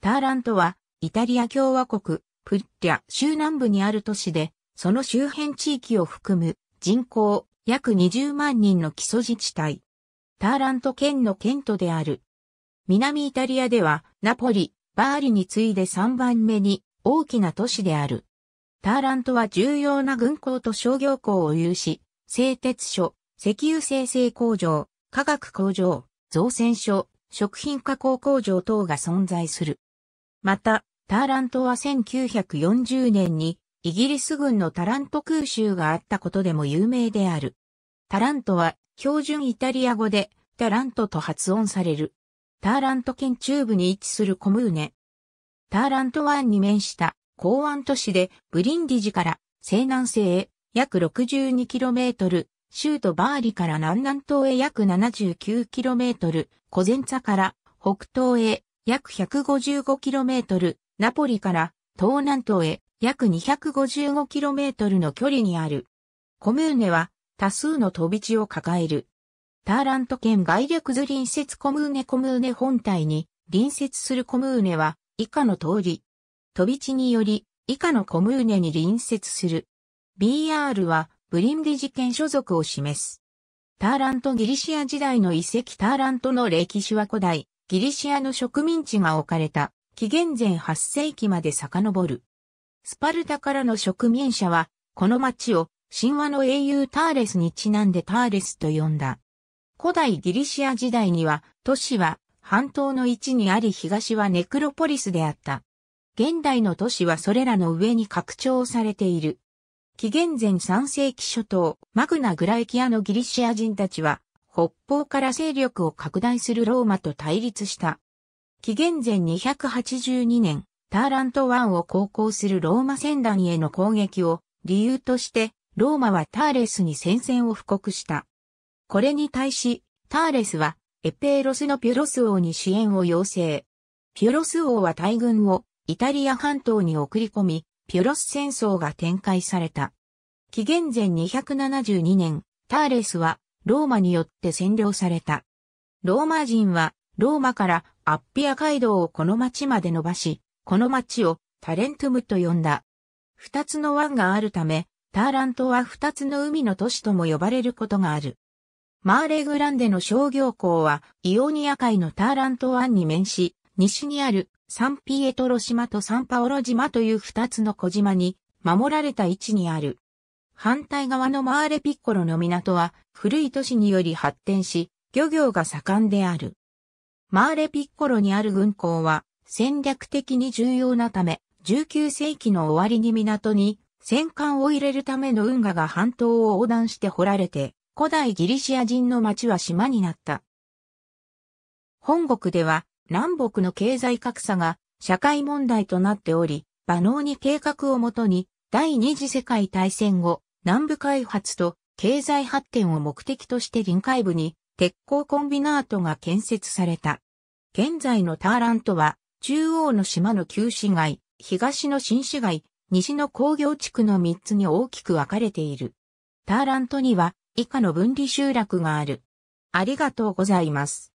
ターラントは、イタリア共和国、プッリャ州南部にある都市で、その周辺地域を含む人口約20万人の基礎自治体。ターラント県の県都である。南イタリアでは、ナポリ、バーリに次いで3番目に大きな都市である。ターラントは重要な軍港と商業港を有し、製鉄所、石油生成工場、化学工場、造船所、食品加工工場等が存在する。また、ターラントは1940年にイギリス軍のタラント空襲があったことでも有名である。タラントは標準イタリア語でタラントと発音される。ターラント県中部に位置するコムーネ。ターラント湾に面した港湾都市でブリンディジから西南西へ約 62km、州都バーリから南南東へ約 79km、コゼンツァから北東へ約 155km、ナポリから東南東へ約 255km の距離にある。コムーネは多数の飛び地を抱える。ターラント県外略図隣接コムーネコムーネ本体に隣接するコムーネは以下の通り。飛び地により以下のコムーネに隣接する。BR はブリンディ事件所属を示す。ターラントギリシア時代の遺跡ターラントの歴史は古代、ギリシアの植民地が置かれた紀元前8世紀まで遡る。スパルタからの植民者は、この町を神話の英雄ターレスにちなんでターレスと呼んだ。古代ギリシア時代には、都市は半島の位置にあり東はネクロポリスであった。現代の都市はそれらの上に拡張されている。紀元前3世紀初頭、マグナ・グラエキアのギリシア人たちは、北方から勢力を拡大するローマと対立した。紀元前282年、ターラント湾を航行するローマ船団への攻撃を理由として、ローマはターレスに戦線を布告した。これに対し、ターレスはエペーロスのピュロス王に支援を要請。ピュロス王は大軍をイタリア半島に送り込み、ピュロス戦争が展開された。紀元前272年、ターレスはローマによって占領された。ローマ人は、ローマからアッピア街道をこの町まで伸ばし、この町をタレントムと呼んだ。二つの湾があるため、ターラントは二つの海の都市とも呼ばれることがある。マーレグランデの商業港は、イオニア海のターラント湾に面し、西にあるサンピエトロ島とサンパオロ島という二つの小島に守られた位置にある。反対側のマーレピッコロの港は古い都市により発展し、漁業が盛んである。マーレピッコロにある軍港は戦略的に重要なため、19世紀の終わりに港に戦艦を入れるための運河が半島を横断して掘られて、古代ギリシア人の町は島になった。本国では南北の経済格差が社会問題となっており、馬能に計画をもとに第二次世界大戦後、南部開発と経済発展を目的として臨海部に鉄鋼コンビナートが建設された。現在のターラントは中央の島の旧市街、東の新市街、西の工業地区の3つに大きく分かれている。ターラントには以下の分離集落がある。ありがとうございます。